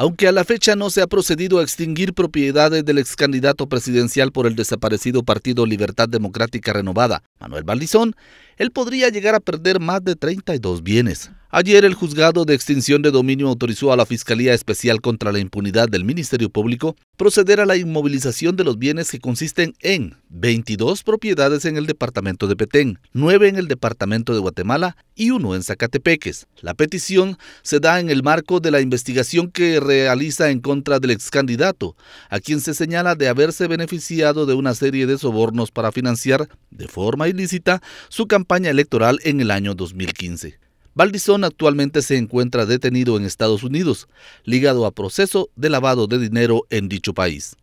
Aunque a la fecha no se ha procedido a extinguir propiedades del ex candidato presidencial por el desaparecido Partido Libertad Democrática Renovada, Manuel Valdizón, él podría llegar a perder más de 32 bienes. Ayer el juzgado de extinción de dominio autorizó a la Fiscalía Especial contra la Impunidad del Ministerio Público proceder a la inmovilización de los bienes que consisten en 22 propiedades en el departamento de Petén, 9 en el departamento de Guatemala y 1 en Zacatepeques. La petición se da en el marco de la investigación que realiza en contra del ex candidato, a quien se señala de haberse beneficiado de una serie de sobornos para financiar de forma ilícita su campaña campaña electoral en el año 2015. Valdizón actualmente se encuentra detenido en Estados Unidos, ligado a proceso de lavado de dinero en dicho país.